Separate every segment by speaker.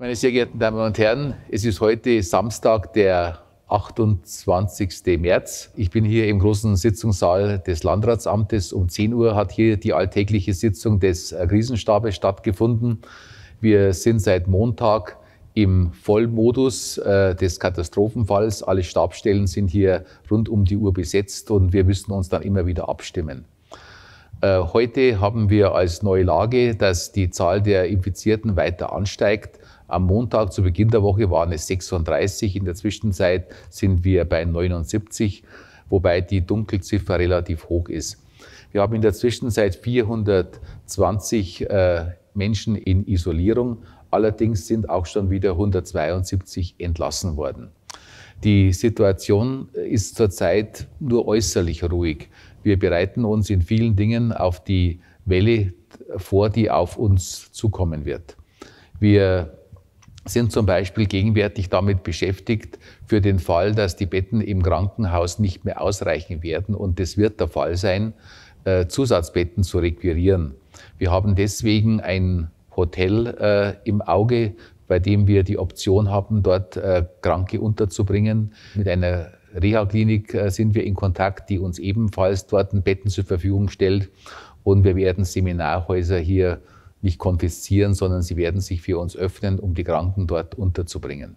Speaker 1: Meine sehr geehrten Damen und Herren, es ist heute Samstag, der 28. März. Ich bin hier im großen Sitzungssaal des Landratsamtes. Um 10 Uhr hat hier die alltägliche Sitzung des Krisenstabes stattgefunden. Wir sind seit Montag im Vollmodus äh, des Katastrophenfalls. Alle Stabstellen sind hier rund um die Uhr besetzt und wir müssen uns dann immer wieder abstimmen. Äh, heute haben wir als neue Lage, dass die Zahl der Infizierten weiter ansteigt. Am Montag zu Beginn der Woche waren es 36. In der Zwischenzeit sind wir bei 79, wobei die Dunkelziffer relativ hoch ist. Wir haben in der Zwischenzeit 420 äh, Menschen in Isolierung. Allerdings sind auch schon wieder 172 entlassen worden. Die Situation ist zurzeit nur äußerlich ruhig. Wir bereiten uns in vielen Dingen auf die Welle vor, die auf uns zukommen wird. Wir sind zum Beispiel gegenwärtig damit beschäftigt, für den Fall, dass die Betten im Krankenhaus nicht mehr ausreichen werden, und es wird der Fall sein, äh, Zusatzbetten zu requirieren. Wir haben deswegen ein Hotel äh, im Auge, bei dem wir die Option haben, dort äh, Kranke unterzubringen. Mit einer Reha-Klinik sind wir in Kontakt, die uns ebenfalls dort Betten zur Verfügung stellt. Und wir werden Seminarhäuser hier nicht konfiszieren, sondern sie werden sich für uns öffnen, um die Kranken dort unterzubringen.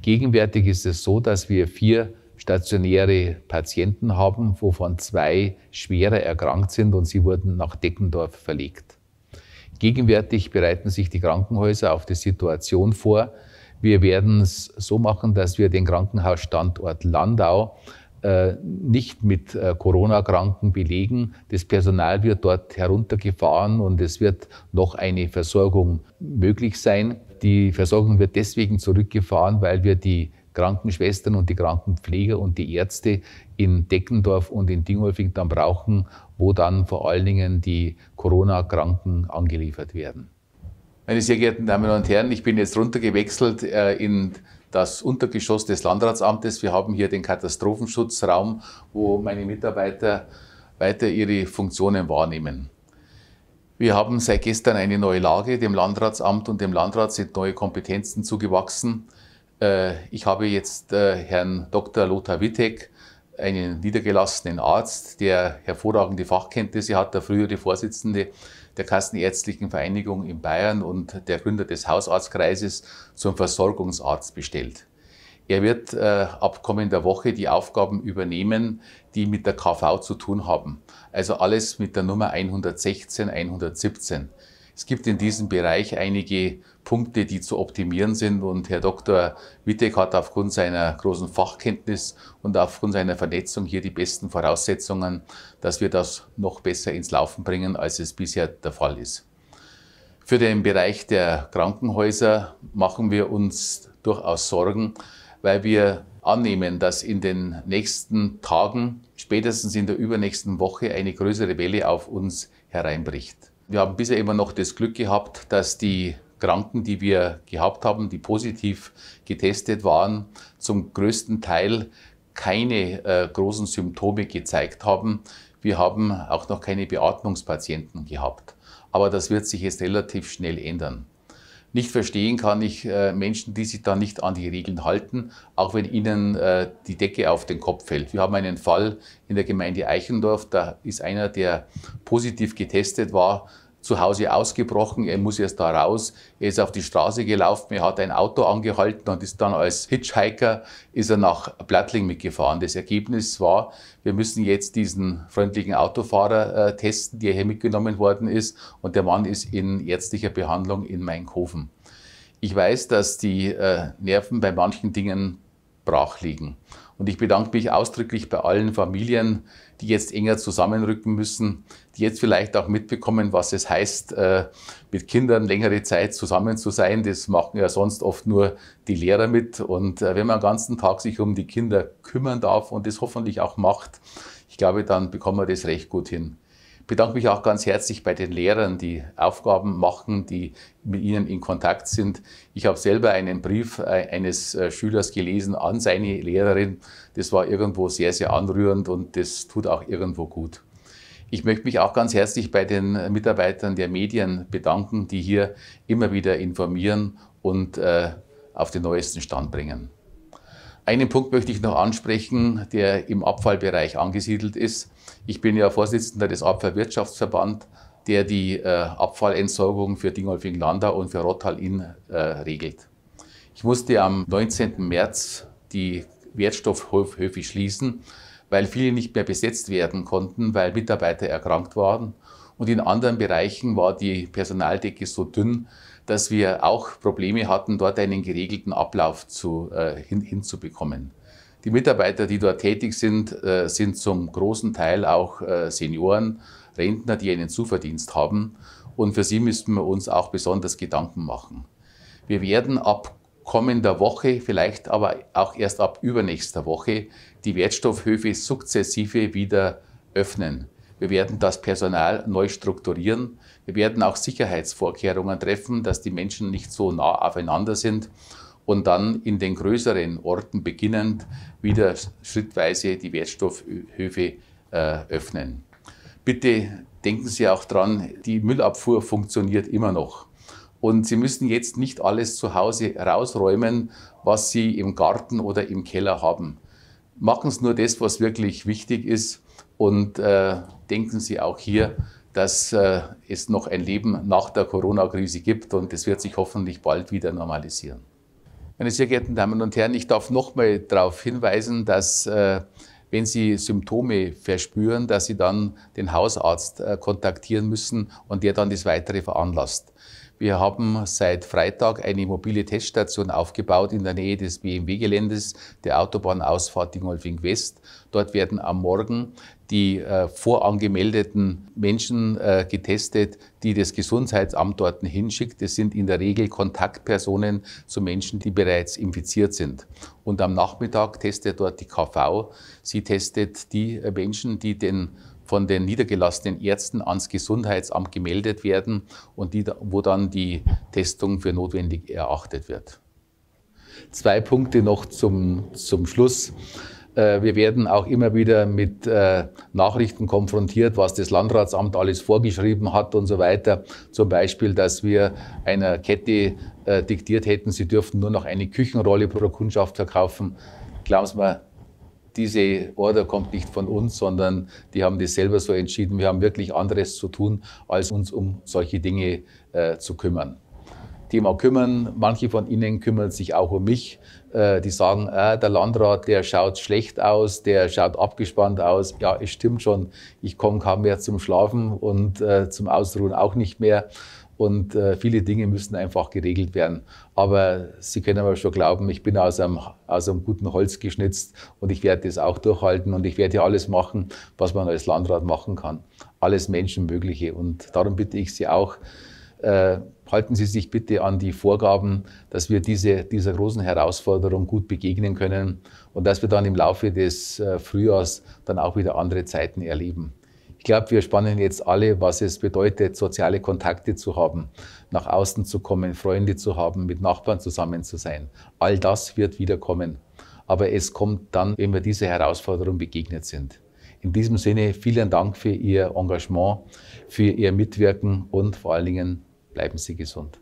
Speaker 1: Gegenwärtig ist es so, dass wir vier stationäre Patienten haben, wovon zwei schwerer erkrankt sind und sie wurden nach Deckendorf verlegt. Gegenwärtig bereiten sich die Krankenhäuser auf die Situation vor. Wir werden es so machen, dass wir den Krankenhausstandort Landau äh, nicht mit äh, Corona-Kranken belegen. Das Personal wird dort heruntergefahren und es wird noch eine Versorgung möglich sein. Die Versorgung wird deswegen zurückgefahren, weil wir die Krankenschwestern und die Krankenpfleger und die Ärzte in Deckendorf und in Dingolfing dann brauchen, wo dann vor allen Dingen die Corona-Kranken angeliefert werden. Meine sehr geehrten Damen und Herren, ich bin jetzt runtergewechselt äh, in das Untergeschoss des Landratsamtes. Wir haben hier den Katastrophenschutzraum, wo meine Mitarbeiter weiter ihre Funktionen wahrnehmen. Wir haben seit gestern eine neue Lage. Dem Landratsamt und dem Landrat sind neue Kompetenzen zugewachsen. Äh, ich habe jetzt äh, Herrn Dr. Lothar Wittek einen niedergelassenen Arzt, der hervorragende Fachkenntnisse hat, der frühere Vorsitzende der Kassenärztlichen Vereinigung in Bayern und der Gründer des Hausarztkreises zum Versorgungsarzt bestellt. Er wird äh, ab kommender Woche die Aufgaben übernehmen, die mit der KV zu tun haben. Also alles mit der Nummer 116, 117. Es gibt in diesem Bereich einige Punkte, die zu optimieren sind und Herr Dr. Wittek hat aufgrund seiner großen Fachkenntnis und aufgrund seiner Vernetzung hier die besten Voraussetzungen, dass wir das noch besser ins Laufen bringen, als es bisher der Fall ist. Für den Bereich der Krankenhäuser machen wir uns durchaus Sorgen, weil wir annehmen, dass in den nächsten Tagen, spätestens in der übernächsten Woche, eine größere Welle auf uns hereinbricht. Wir haben bisher immer noch das Glück gehabt, dass die Kranken, die wir gehabt haben, die positiv getestet waren, zum größten Teil keine äh, großen Symptome gezeigt haben. Wir haben auch noch keine Beatmungspatienten gehabt. Aber das wird sich jetzt relativ schnell ändern nicht verstehen kann ich äh, Menschen, die sich da nicht an die Regeln halten, auch wenn ihnen äh, die Decke auf den Kopf fällt. Wir haben einen Fall in der Gemeinde Eichendorf, da ist einer, der positiv getestet war, zu Hause ausgebrochen, er muss erst da raus, er ist auf die Straße gelaufen, er hat ein Auto angehalten und ist dann als Hitchhiker ist er nach Plattling mitgefahren. Das Ergebnis war, wir müssen jetzt diesen freundlichen Autofahrer äh, testen, der hier mitgenommen worden ist und der Mann ist in ärztlicher Behandlung in Mainkofen. Ich weiß, dass die äh, Nerven bei manchen Dingen brach liegen. Und ich bedanke mich ausdrücklich bei allen Familien, die jetzt enger zusammenrücken müssen, die jetzt vielleicht auch mitbekommen, was es heißt, äh, mit Kindern längere Zeit zusammen zu sein. Das machen ja sonst oft nur die Lehrer mit. Und äh, wenn man den ganzen Tag sich um die Kinder kümmern darf und das hoffentlich auch macht, ich glaube, dann bekommen wir das recht gut hin bedanke mich auch ganz herzlich bei den Lehrern, die Aufgaben machen, die mit ihnen in Kontakt sind. Ich habe selber einen Brief äh, eines äh, Schülers gelesen an seine Lehrerin. Das war irgendwo sehr, sehr anrührend und das tut auch irgendwo gut. Ich möchte mich auch ganz herzlich bei den Mitarbeitern der Medien bedanken, die hier immer wieder informieren und äh, auf den neuesten Stand bringen. Einen Punkt möchte ich noch ansprechen, der im Abfallbereich angesiedelt ist. Ich bin ja Vorsitzender des Abfallwirtschaftsverband, der die äh, Abfallentsorgung für Dingolfing-Landau und für Rottal-Inn äh, regelt. Ich musste am 19. März die Wertstoffhöfe schließen, weil viele nicht mehr besetzt werden konnten, weil Mitarbeiter erkrankt waren und in anderen Bereichen war die Personaldecke so dünn, dass wir auch Probleme hatten, dort einen geregelten Ablauf zu, äh, hin, hinzubekommen. Die Mitarbeiter, die dort tätig sind, äh, sind zum großen Teil auch äh, Senioren, Rentner, die einen Zuverdienst haben. Und für sie müssten wir uns auch besonders Gedanken machen. Wir werden ab kommender Woche, vielleicht aber auch erst ab übernächster Woche, die Wertstoffhöfe sukzessive wieder öffnen. Wir werden das Personal neu strukturieren. Wir werden auch Sicherheitsvorkehrungen treffen, dass die Menschen nicht so nah aufeinander sind und dann in den größeren Orten beginnend wieder schrittweise die Wertstoffhöfe äh, öffnen. Bitte denken Sie auch dran, die Müllabfuhr funktioniert immer noch. Und Sie müssen jetzt nicht alles zu Hause rausräumen, was Sie im Garten oder im Keller haben. Machen Sie nur das, was wirklich wichtig ist und äh, denken Sie auch hier, dass äh, es noch ein Leben nach der Corona-Krise gibt und es wird sich hoffentlich bald wieder normalisieren. Meine sehr geehrten Damen und Herren, ich darf nochmal darauf hinweisen, dass äh, wenn Sie Symptome verspüren, dass Sie dann den Hausarzt äh, kontaktieren müssen und der dann das Weitere veranlasst. Wir haben seit Freitag eine mobile Teststation aufgebaut in der Nähe des BMW-Geländes der Autobahnausfahrt Dingolfing West. Dort werden am Morgen die äh, vorangemeldeten Menschen äh, getestet, die das Gesundheitsamt dort hinschickt. Das sind in der Regel Kontaktpersonen zu Menschen, die bereits infiziert sind. Und am Nachmittag testet dort die KV. Sie testet die äh, Menschen, die den von den niedergelassenen Ärzten ans Gesundheitsamt gemeldet werden und die, wo dann die Testung für notwendig erachtet wird. Zwei Punkte noch zum, zum Schluss. Äh, wir werden auch immer wieder mit äh, Nachrichten konfrontiert, was das Landratsamt alles vorgeschrieben hat und so weiter. Zum Beispiel, dass wir einer Kette äh, diktiert hätten, sie dürften nur noch eine Küchenrolle pro Kundschaft verkaufen. Glauben Sie mir, diese Order kommt nicht von uns, sondern die haben das selber so entschieden. Wir haben wirklich anderes zu tun, als uns um solche Dinge äh, zu kümmern. Thema kümmern. Manche von Ihnen kümmern sich auch um mich. Äh, die sagen, äh, der Landrat, der schaut schlecht aus, der schaut abgespannt aus. Ja, es stimmt schon, ich komme kaum mehr zum Schlafen und äh, zum Ausruhen auch nicht mehr. Und äh, viele Dinge müssen einfach geregelt werden. Aber Sie können aber schon glauben, ich bin aus einem, aus einem guten Holz geschnitzt und ich werde das auch durchhalten und ich werde ja alles machen, was man als Landrat machen kann. Alles Menschenmögliche. Und darum bitte ich Sie auch, äh, halten Sie sich bitte an die Vorgaben, dass wir diese, dieser großen Herausforderung gut begegnen können und dass wir dann im Laufe des äh, Frühjahrs dann auch wieder andere Zeiten erleben. Ich glaube, wir spannen jetzt alle, was es bedeutet, soziale Kontakte zu haben, nach außen zu kommen, Freunde zu haben, mit Nachbarn zusammen zu sein. All das wird wiederkommen. Aber es kommt dann, wenn wir dieser Herausforderung begegnet sind. In diesem Sinne vielen Dank für Ihr Engagement, für Ihr Mitwirken und vor allen Dingen Bleiben Sie gesund.